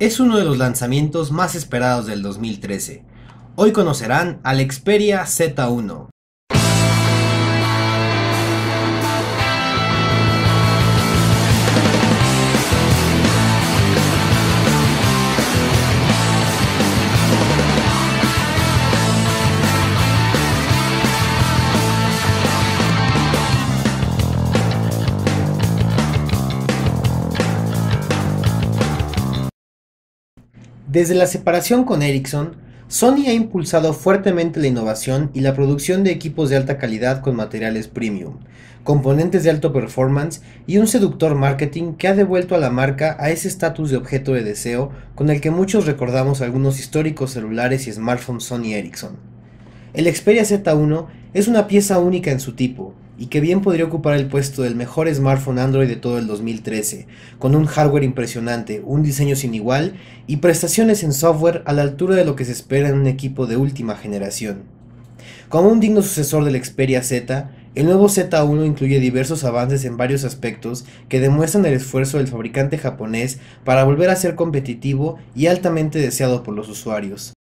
Es uno de los lanzamientos más esperados del 2013. Hoy conocerán al Xperia Z1, Desde la separación con Ericsson, Sony ha impulsado fuertemente la innovación y la producción de equipos de alta calidad con materiales premium, componentes de alto performance y un seductor marketing que ha devuelto a la marca a ese estatus de objeto de deseo con el que muchos recordamos algunos históricos celulares y smartphones Sony Ericsson. El Xperia Z1 es una pieza única en su tipo, y que bien podría ocupar el puesto del mejor smartphone Android de todo el 2013, con un hardware impresionante, un diseño sin igual y prestaciones en software a la altura de lo que se espera en un equipo de última generación. Como un digno sucesor del Xperia Z, el nuevo Z1 incluye diversos avances en varios aspectos que demuestran el esfuerzo del fabricante japonés para volver a ser competitivo y altamente deseado por los usuarios.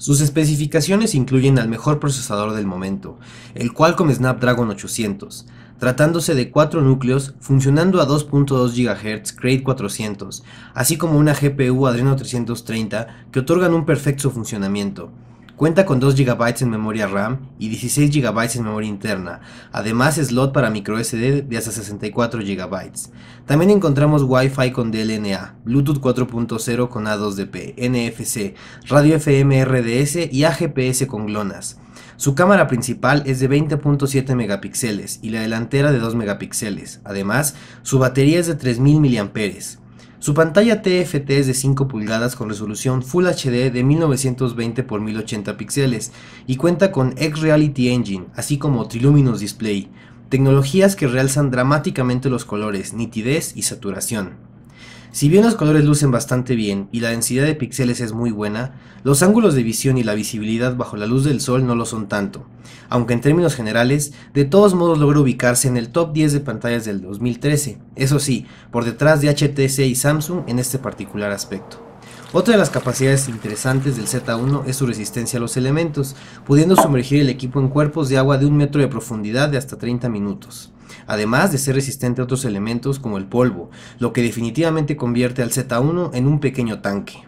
Sus especificaciones incluyen al mejor procesador del momento, el Qualcomm Snapdragon 800, tratándose de cuatro núcleos funcionando a 2.2 GHz Grade 400, así como una GPU Adreno 330 que otorgan un perfecto funcionamiento. Cuenta con 2 GB en memoria RAM y 16 GB en memoria interna, además slot para microSD de hasta 64 GB. También encontramos Wi-Fi con DLNA, Bluetooth 4.0 con A2DP, NFC, radio FM RDS y AGPS con GLONASS. Su cámara principal es de 20.7 megapíxeles y la delantera de 2 megapíxeles. Además, su batería es de 3000 mAh. Su pantalla TFT es de 5 pulgadas con resolución Full HD de 1920 x 1080 píxeles y cuenta con X-Reality Engine, así como Triluminous Display, tecnologías que realzan dramáticamente los colores, nitidez y saturación. Si bien los colores lucen bastante bien y la densidad de píxeles es muy buena, los ángulos de visión y la visibilidad bajo la luz del sol no lo son tanto, aunque en términos generales, de todos modos logra ubicarse en el top 10 de pantallas del 2013, eso sí, por detrás de HTC y Samsung en este particular aspecto. Otra de las capacidades interesantes del Z1 es su resistencia a los elementos, pudiendo sumergir el equipo en cuerpos de agua de un metro de profundidad de hasta 30 minutos además de ser resistente a otros elementos como el polvo, lo que definitivamente convierte al Z1 en un pequeño tanque.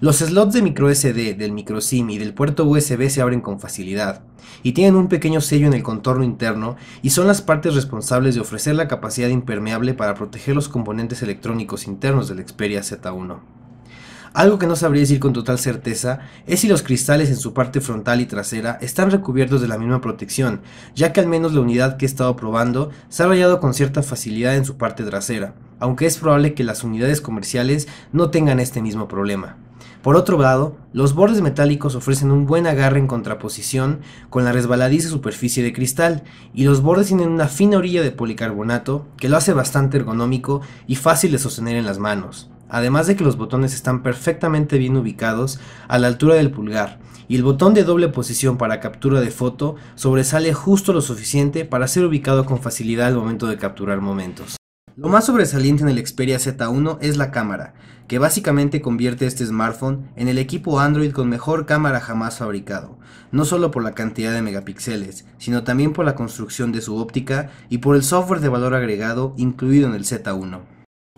Los slots de microSD, del microSIM y del puerto USB se abren con facilidad, y tienen un pequeño sello en el contorno interno y son las partes responsables de ofrecer la capacidad impermeable para proteger los componentes electrónicos internos del Xperia Z1. Algo que no sabría decir con total certeza es si los cristales en su parte frontal y trasera están recubiertos de la misma protección, ya que al menos la unidad que he estado probando se ha rayado con cierta facilidad en su parte trasera, aunque es probable que las unidades comerciales no tengan este mismo problema. Por otro lado, los bordes metálicos ofrecen un buen agarre en contraposición con la resbaladiza superficie de cristal y los bordes tienen una fina orilla de policarbonato que lo hace bastante ergonómico y fácil de sostener en las manos además de que los botones están perfectamente bien ubicados a la altura del pulgar, y el botón de doble posición para captura de foto sobresale justo lo suficiente para ser ubicado con facilidad al momento de capturar momentos. Lo más sobresaliente en el Xperia Z1 es la cámara, que básicamente convierte este smartphone en el equipo Android con mejor cámara jamás fabricado, no solo por la cantidad de megapíxeles, sino también por la construcción de su óptica y por el software de valor agregado incluido en el Z1.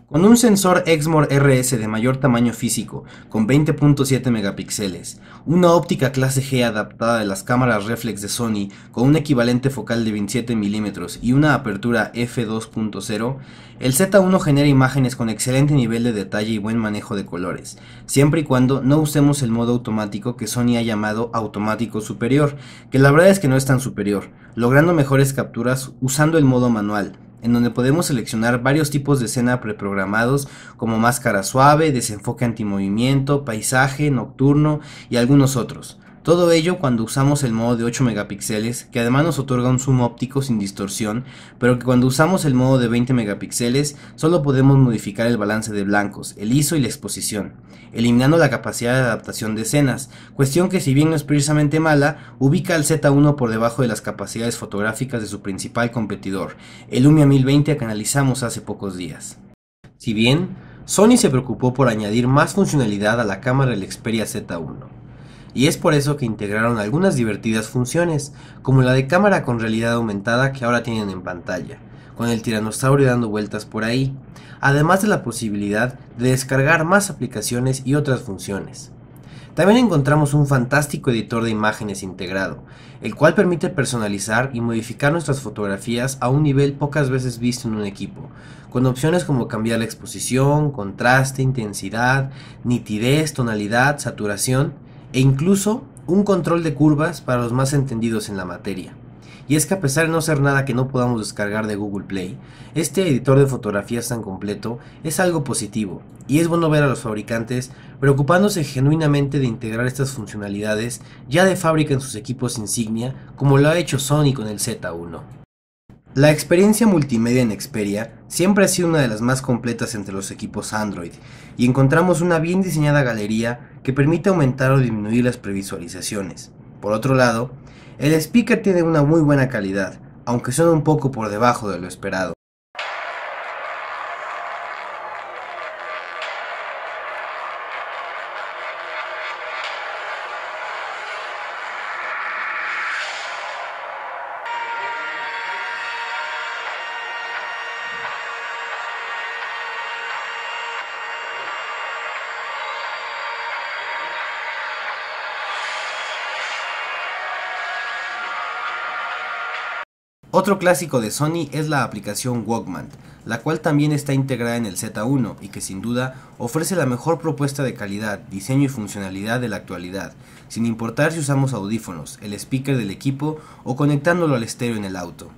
Con un sensor Exmor RS de mayor tamaño físico, con 20.7 megapíxeles, una óptica clase G adaptada de las cámaras reflex de Sony con un equivalente focal de 27 mm y una apertura f2.0, el Z1 genera imágenes con excelente nivel de detalle y buen manejo de colores, siempre y cuando no usemos el modo automático que Sony ha llamado automático superior, que la verdad es que no es tan superior, logrando mejores capturas usando el modo manual, en donde podemos seleccionar varios tipos de escena preprogramados como máscara suave, desenfoque antimovimiento, paisaje, nocturno y algunos otros. Todo ello cuando usamos el modo de 8 megapíxeles, que además nos otorga un zoom óptico sin distorsión, pero que cuando usamos el modo de 20 megapíxeles solo podemos modificar el balance de blancos, el ISO y la exposición, eliminando la capacidad de adaptación de escenas, cuestión que si bien no es precisamente mala, ubica al Z1 por debajo de las capacidades fotográficas de su principal competidor, el Lumia 1020 que analizamos hace pocos días. Si bien, Sony se preocupó por añadir más funcionalidad a la cámara del Xperia Z1 y es por eso que integraron algunas divertidas funciones, como la de cámara con realidad aumentada que ahora tienen en pantalla, con el tiranosaurio dando vueltas por ahí, además de la posibilidad de descargar más aplicaciones y otras funciones. También encontramos un fantástico editor de imágenes integrado, el cual permite personalizar y modificar nuestras fotografías a un nivel pocas veces visto en un equipo, con opciones como cambiar la exposición, contraste, intensidad, nitidez, tonalidad, saturación, e incluso un control de curvas para los más entendidos en la materia. Y es que a pesar de no ser nada que no podamos descargar de Google Play, este editor de fotografías tan completo es algo positivo, y es bueno ver a los fabricantes preocupándose genuinamente de integrar estas funcionalidades ya de fábrica en sus equipos insignia, como lo ha hecho Sony con el Z1. La experiencia multimedia en Xperia siempre ha sido una de las más completas entre los equipos Android y encontramos una bien diseñada galería que permite aumentar o disminuir las previsualizaciones. Por otro lado, el speaker tiene una muy buena calidad, aunque suena un poco por debajo de lo esperado. Otro clásico de Sony es la aplicación Walkman, la cual también está integrada en el Z1 y que sin duda ofrece la mejor propuesta de calidad, diseño y funcionalidad de la actualidad, sin importar si usamos audífonos, el speaker del equipo o conectándolo al estéreo en el auto.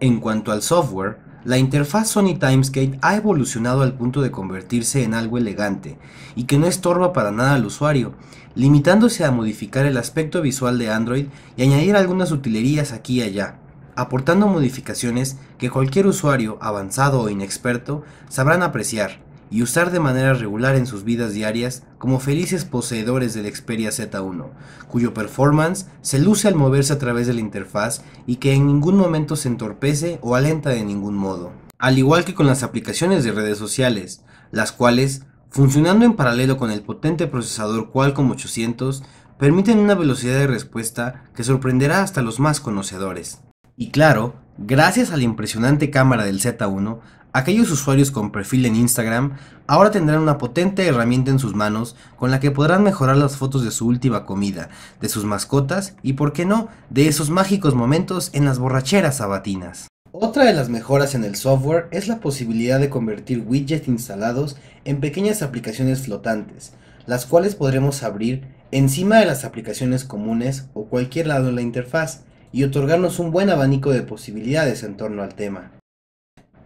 En cuanto al software, la interfaz Sony Timescape ha evolucionado al punto de convertirse en algo elegante y que no estorba para nada al usuario, limitándose a modificar el aspecto visual de Android y añadir algunas utilerías aquí y allá aportando modificaciones que cualquier usuario avanzado o inexperto sabrán apreciar y usar de manera regular en sus vidas diarias como felices poseedores del Xperia Z1, cuyo performance se luce al moverse a través de la interfaz y que en ningún momento se entorpece o alenta de ningún modo. Al igual que con las aplicaciones de redes sociales, las cuales, funcionando en paralelo con el potente procesador Qualcomm 800, permiten una velocidad de respuesta que sorprenderá hasta los más conocedores. Y claro, gracias a la impresionante cámara del Z1, aquellos usuarios con perfil en Instagram ahora tendrán una potente herramienta en sus manos con la que podrán mejorar las fotos de su última comida, de sus mascotas y, por qué no, de esos mágicos momentos en las borracheras sabatinas. Otra de las mejoras en el software es la posibilidad de convertir widgets instalados en pequeñas aplicaciones flotantes, las cuales podremos abrir encima de las aplicaciones comunes o cualquier lado en la interfaz, y otorgarnos un buen abanico de posibilidades en torno al tema.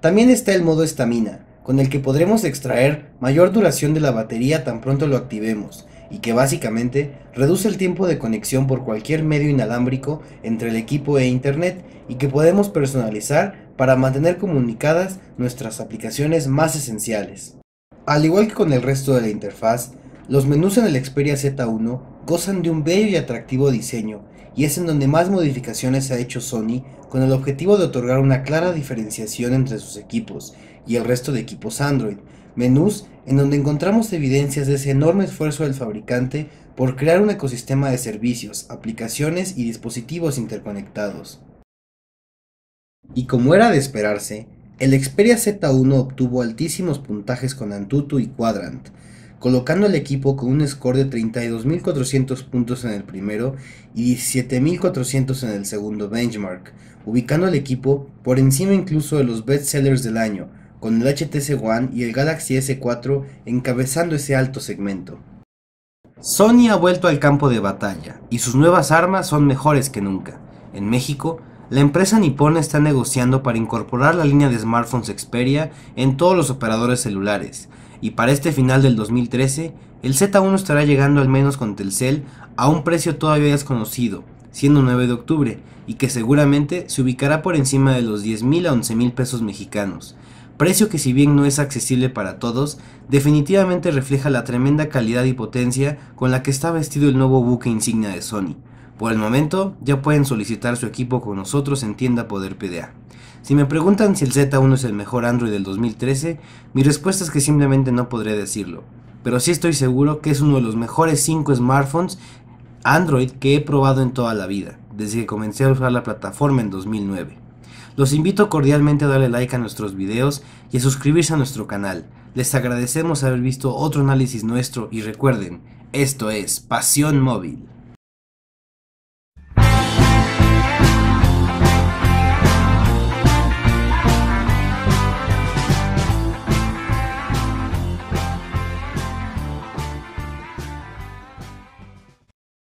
También está el modo estamina, con el que podremos extraer mayor duración de la batería tan pronto lo activemos, y que básicamente reduce el tiempo de conexión por cualquier medio inalámbrico entre el equipo e Internet y que podemos personalizar para mantener comunicadas nuestras aplicaciones más esenciales. Al igual que con el resto de la interfaz, los menús en el Xperia Z1 gozan de un bello y atractivo diseño y es en donde más modificaciones ha hecho Sony con el objetivo de otorgar una clara diferenciación entre sus equipos y el resto de equipos Android, menús en donde encontramos evidencias de ese enorme esfuerzo del fabricante por crear un ecosistema de servicios, aplicaciones y dispositivos interconectados. Y como era de esperarse, el Xperia Z1 obtuvo altísimos puntajes con Antutu y Quadrant, colocando al equipo con un score de 32.400 puntos en el primero y 17.400 en el segundo benchmark, ubicando al equipo por encima incluso de los best sellers del año, con el HTC One y el Galaxy S4 encabezando ese alto segmento. Sony ha vuelto al campo de batalla y sus nuevas armas son mejores que nunca. En México, la empresa nipona está negociando para incorporar la línea de smartphones Xperia en todos los operadores celulares, y para este final del 2013, el Z1 estará llegando al menos con Telcel a un precio todavía desconocido, siendo 9 de octubre, y que seguramente se ubicará por encima de los 10.000 a 11.000 pesos mexicanos, precio que si bien no es accesible para todos, definitivamente refleja la tremenda calidad y potencia con la que está vestido el nuevo buque insignia de Sony. Por el momento, ya pueden solicitar su equipo con nosotros en tienda Poder PDA. Si me preguntan si el Z1 es el mejor Android del 2013, mi respuesta es que simplemente no podré decirlo. Pero sí estoy seguro que es uno de los mejores 5 smartphones Android que he probado en toda la vida, desde que comencé a usar la plataforma en 2009. Los invito cordialmente a darle like a nuestros videos y a suscribirse a nuestro canal. Les agradecemos haber visto otro análisis nuestro y recuerden, esto es Pasión Móvil.